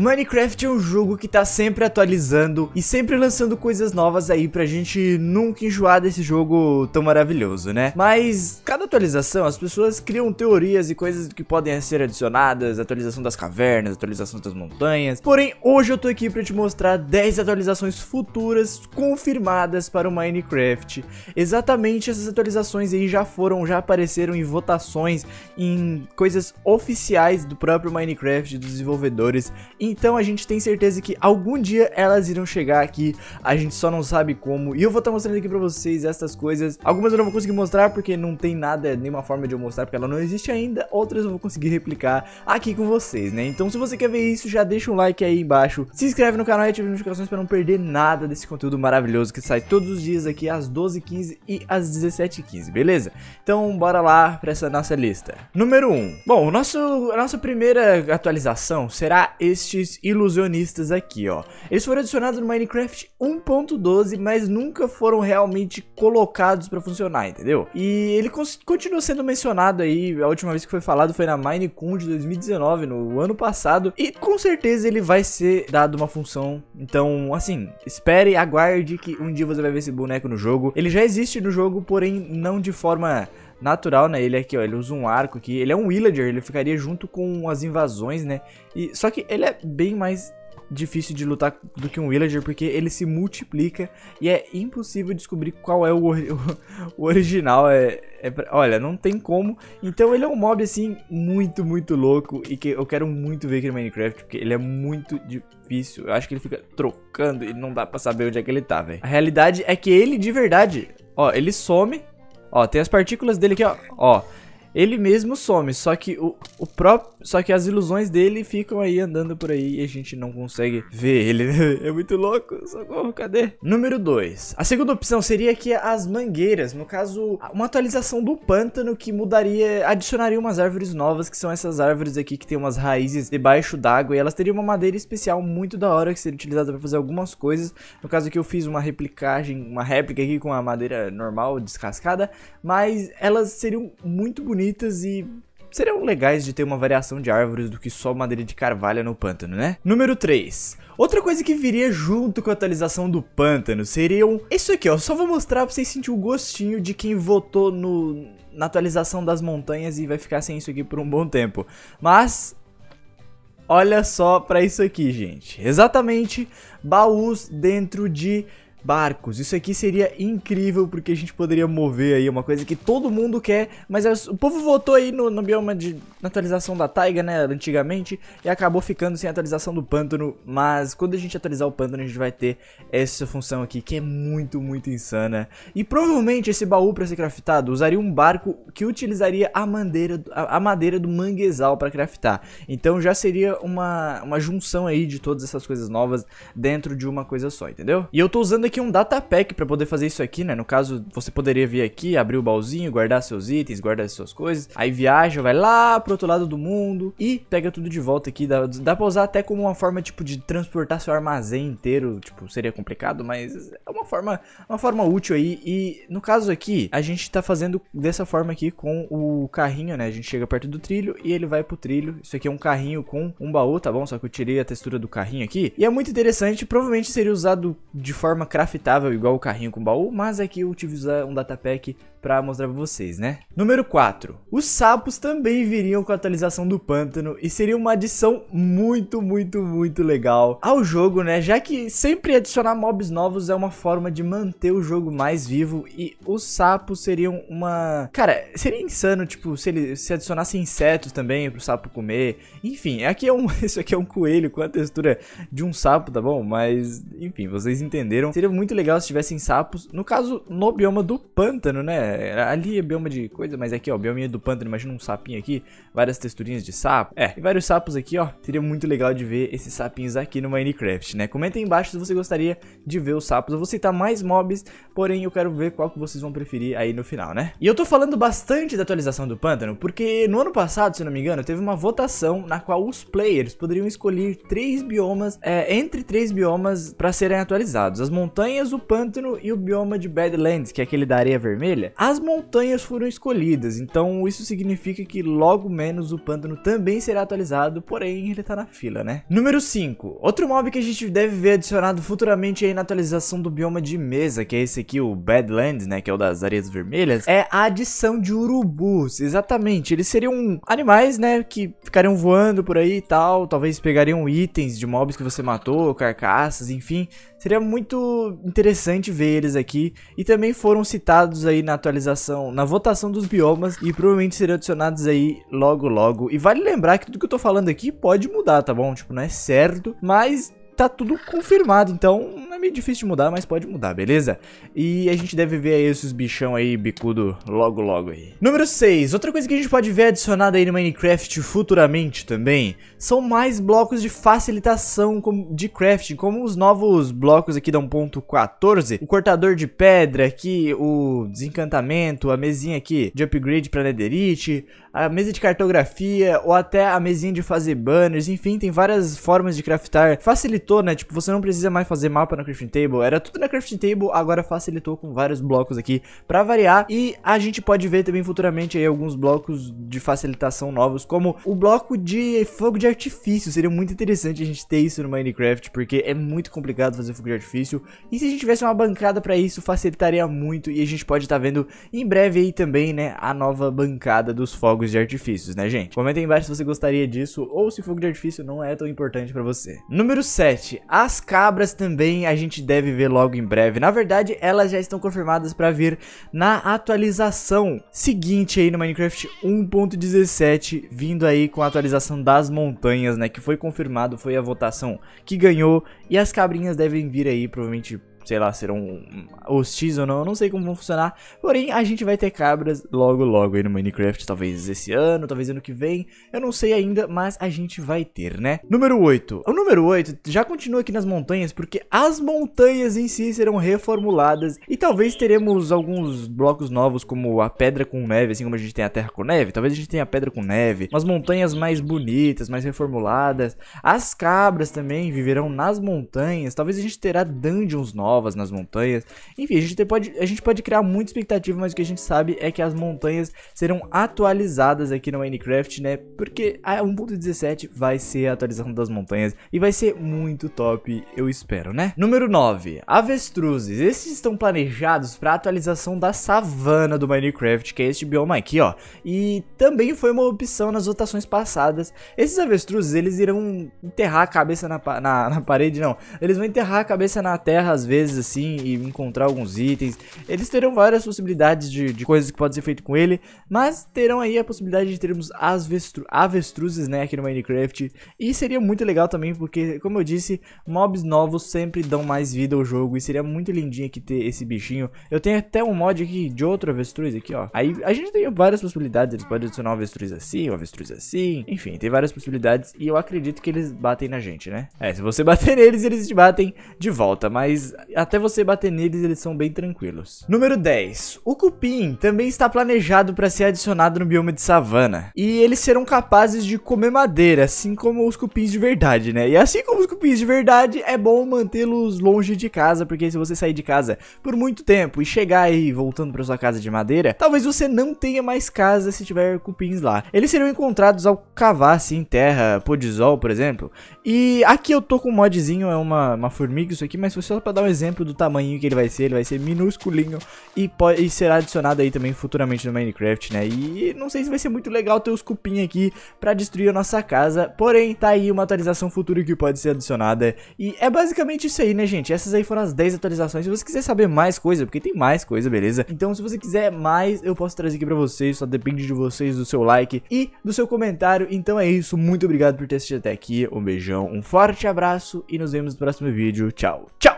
O Minecraft é um jogo que tá sempre atualizando e sempre lançando coisas novas aí pra gente nunca enjoar desse jogo tão maravilhoso, né? Mas cada atualização as pessoas criam teorias e coisas que podem ser adicionadas, atualização das cavernas, atualização das montanhas. Porém, hoje eu tô aqui pra te mostrar 10 atualizações futuras confirmadas para o Minecraft. Exatamente essas atualizações aí já foram, já apareceram em votações, em coisas oficiais do próprio Minecraft, dos desenvolvedores, então a gente tem certeza que algum dia elas irão chegar aqui, a gente só não sabe como. E eu vou estar tá mostrando aqui pra vocês essas coisas. Algumas eu não vou conseguir mostrar porque não tem nada, nenhuma forma de eu mostrar porque ela não existe ainda. Outras eu vou conseguir replicar aqui com vocês, né? Então se você quer ver isso, já deixa um like aí embaixo. Se inscreve no canal e ativa as notificações pra não perder nada desse conteúdo maravilhoso que sai todos os dias aqui às 12h15 e às 17h15, beleza? Então bora lá pra essa nossa lista. Número 1. Bom, nosso, a nossa primeira atualização será este ilusionistas aqui, ó. Eles foram adicionados no Minecraft 1.12, mas nunca foram realmente colocados para funcionar, entendeu? E ele continua sendo mencionado aí, a última vez que foi falado foi na Minecon de 2019, no ano passado, e com certeza ele vai ser dado uma função. Então, assim, espere, aguarde que um dia você vai ver esse boneco no jogo. Ele já existe no jogo, porém não de forma natural, né? Ele é aqui, ó, ele usa um arco aqui. Ele é um villager, ele ficaria junto com as invasões, né? E, só que ele é bem mais difícil de lutar do que um villager, porque ele se multiplica e é impossível descobrir qual é o, o, o original. É, é, olha, não tem como. Então ele é um mob, assim, muito, muito louco e que eu quero muito ver aqui no Minecraft, porque ele é muito difícil. Eu acho que ele fica trocando e não dá pra saber onde é que ele tá, velho. A realidade é que ele, de verdade, ó, ele some Ó, tem as partículas dele aqui, ó. Ó, ele mesmo some, só que o, o próprio, só que as ilusões dele ficam aí andando por aí e a gente não consegue ver ele. é muito louco, socorro, cadê? Número 2. A segunda opção seria que as mangueiras, no caso, uma atualização do pântano que mudaria, adicionaria umas árvores novas, que são essas árvores aqui que tem umas raízes debaixo d'água e elas teriam uma madeira especial muito da hora que seria utilizada para fazer algumas coisas. No caso aqui eu fiz uma replicagem, uma réplica aqui com a madeira normal descascada, mas elas seriam muito bonitas bonitas e seriam legais de ter uma variação de árvores do que só madeira de carvalho no pântano, né? Número 3. Outra coisa que viria junto com a atualização do pântano seriam... Isso aqui, ó. Só vou mostrar pra vocês sentirem o gostinho de quem votou no... na atualização das montanhas e vai ficar sem isso aqui por um bom tempo. Mas... Olha só pra isso aqui, gente. Exatamente baús dentro de barcos. Isso aqui seria incrível, porque a gente poderia mover aí uma coisa que todo mundo quer, mas é o povo votou aí no, no bioma de atualização da taiga, né, antigamente, e acabou ficando sem atualização do pântano, mas quando a gente atualizar o pântano, a gente vai ter essa função aqui, que é muito, muito insana. E provavelmente esse baú para ser craftado usaria um barco que utilizaria a madeira, a, a madeira do manguezal para craftar. Então já seria uma, uma junção aí de todas essas coisas novas dentro de uma coisa só, entendeu? E eu tô usando aqui aqui um datapack para poder fazer isso aqui, né? No caso, você poderia vir aqui, abrir o baúzinho, guardar seus itens, guardar suas coisas. Aí viaja, vai lá pro outro lado do mundo e pega tudo de volta aqui. Dá, dá pra usar até como uma forma, tipo, de transportar seu armazém inteiro. Tipo, seria complicado, mas é uma forma, uma forma útil aí. E no caso aqui, a gente tá fazendo dessa forma aqui com o carrinho, né? A gente chega perto do trilho e ele vai pro trilho. Isso aqui é um carrinho com um baú, tá bom? Só que eu tirei a textura do carrinho aqui. E é muito interessante, provavelmente seria usado de forma craftável igual o carrinho com baú, mas aqui eu utilizar um datapack para mostrar para vocês, né? Número 4. Os sapos também viriam com a atualização do pântano e seria uma adição muito, muito, muito legal ao jogo, né? Já que sempre adicionar mobs novos é uma forma de manter o jogo mais vivo e os sapos seriam uma... Cara, seria insano, tipo, se ele se adicionasse insetos também pro sapo comer. Enfim, é aqui é um... isso aqui é um coelho com a textura de um sapo, tá bom? Mas, enfim, vocês entenderam. Seria muito legal se tivessem sapos, no caso, no bioma do pântano, né? É, ali é bioma de coisa, mas aqui, ó, bioma do pântano, imagina um sapinho aqui, várias texturinhas de sapo. É, e vários sapos aqui, ó. Seria muito legal de ver esses sapinhos aqui no Minecraft, né? Comenta aí embaixo se você gostaria de ver os sapos. Eu vou citar mais mobs, porém eu quero ver qual que vocês vão preferir aí no final, né? E eu tô falando bastante da atualização do pântano, porque no ano passado, se não me engano, teve uma votação na qual os players poderiam escolher três biomas, é, entre três biomas para serem atualizados. As montanhas, o pântano e o bioma de Badlands, que é aquele da areia vermelha. As montanhas foram escolhidas, então isso significa que logo menos o pântano também será atualizado, porém ele tá na fila, né? Número 5. Outro mob que a gente deve ver adicionado futuramente aí na atualização do bioma de mesa, que é esse aqui, o Badlands, né, que é o das areias vermelhas, é a adição de urubus, exatamente. Eles seriam animais, né, que ficariam voando por aí e tal, talvez pegariam itens de mobs que você matou, carcaças, enfim. Seria muito interessante ver eles aqui e também foram citados aí na atualização atualização, na votação dos biomas e provavelmente serão adicionados aí logo logo. E vale lembrar que tudo que eu tô falando aqui pode mudar, tá bom? Tipo, não é certo, mas tá tudo confirmado, então é meio difícil de mudar, mas pode mudar, beleza? E a gente deve ver aí esses bichão aí, bicudo, logo logo aí. Número 6, outra coisa que a gente pode ver adicionada aí no Minecraft futuramente também são mais blocos de facilitação de crafting, como os novos blocos aqui da 1.14, o cortador de pedra aqui, o desencantamento, a mesinha aqui de upgrade para netherite, a mesa de cartografia ou até a mesinha de fazer banners, enfim, tem várias formas de craftar. Facilitou, né? Tipo, você não precisa mais fazer mapa na crafting table, era tudo na crafting table, agora facilitou com vários blocos aqui para variar e a gente pode ver também futuramente aí alguns blocos de facilitação novos, como o bloco de fogo de artifício. Seria muito interessante a gente ter isso no Minecraft, porque é muito complicado fazer fogo de artifício. E se a gente tivesse uma bancada para isso, facilitaria muito. E a gente pode estar tá vendo em breve aí também, né, a nova bancada dos fogos de artifícios, né, gente? Comenta aí embaixo se você gostaria disso ou se fogo de artifício não é tão importante para você. Número 7. As cabras também a gente deve ver logo em breve. Na verdade, elas já estão confirmadas para vir na atualização seguinte aí no Minecraft 1.17, vindo aí com a atualização das montanhas montanhas, né? Que foi confirmado, foi a votação que ganhou. E as cabrinhas devem vir aí, provavelmente sei lá, serão hostis ou não, não sei como vão funcionar. Porém, a gente vai ter cabras logo logo aí no Minecraft, talvez esse ano, talvez ano que vem, eu não sei ainda, mas a gente vai ter, né? Número 8. O número 8 já continua aqui nas montanhas, porque as montanhas em si serão reformuladas e talvez teremos alguns blocos novos, como a pedra com neve, assim como a gente tem a terra com neve, talvez a gente tenha a pedra com neve, umas montanhas mais bonitas, mais reformuladas, as cabras também viverão nas montanhas, talvez a gente terá dungeons novos, novas nas montanhas. Enfim, a gente, pode, a gente pode criar muita expectativa, mas o que a gente sabe é que as montanhas serão atualizadas aqui no Minecraft, né? Porque a ah, 1.17 vai ser a atualização das montanhas e vai ser muito top, eu espero, né? Número 9, avestruzes. Esses estão planejados para atualização da savana do Minecraft, que é este bioma aqui, ó. E também foi uma opção nas votações passadas. Esses avestruzes, eles irão enterrar a cabeça na, na, na parede, não. Eles vão enterrar a cabeça na terra às vezes vezes, assim, e encontrar alguns itens. Eles terão várias possibilidades de, de coisas que podem ser feitas com ele, mas terão aí a possibilidade de termos avestru avestruzes, né, aqui no Minecraft. E seria muito legal também, porque, como eu disse, mobs novos sempre dão mais vida ao jogo, e seria muito lindinho aqui ter esse bichinho. Eu tenho até um mod aqui de outro avestruz aqui, ó. Aí a gente tem várias possibilidades, eles podem adicionar um avestruz assim, um avestruz assim, enfim, tem várias possibilidades, e eu acredito que eles batem na gente, né? É, se você bater neles, eles te batem de volta, mas até você bater neles, eles são bem tranquilos. Número 10. O cupim também está planejado para ser adicionado no bioma de savana. E eles serão capazes de comer madeira, assim como os cupins de verdade, né? E assim como os cupins de verdade, é bom mantê-los longe de casa, porque se você sair de casa por muito tempo e chegar aí voltando para sua casa de madeira, talvez você não tenha mais casa se tiver cupins lá. Eles serão encontrados ao cavar assim terra, podizol, por exemplo. E aqui eu tô com um modzinho, é uma, uma formiga isso aqui, mas foi só para dar um exemplo exemplo do tamanho que ele vai ser, ele vai ser minúsculinho e, pode, e será adicionado aí também futuramente no Minecraft, né? E não sei se vai ser muito legal ter os cupim aqui pra destruir a nossa casa, porém tá aí uma atualização futura que pode ser adicionada e é basicamente isso aí, né gente? Essas aí foram as 10 atualizações, se você quiser saber mais coisa, porque tem mais coisa, beleza? Então se você quiser mais, eu posso trazer aqui pra vocês, só depende de vocês, do seu like e do seu comentário, então é isso, muito obrigado por ter assistido até aqui, um beijão, um forte abraço e nos vemos no próximo vídeo, tchau, tchau!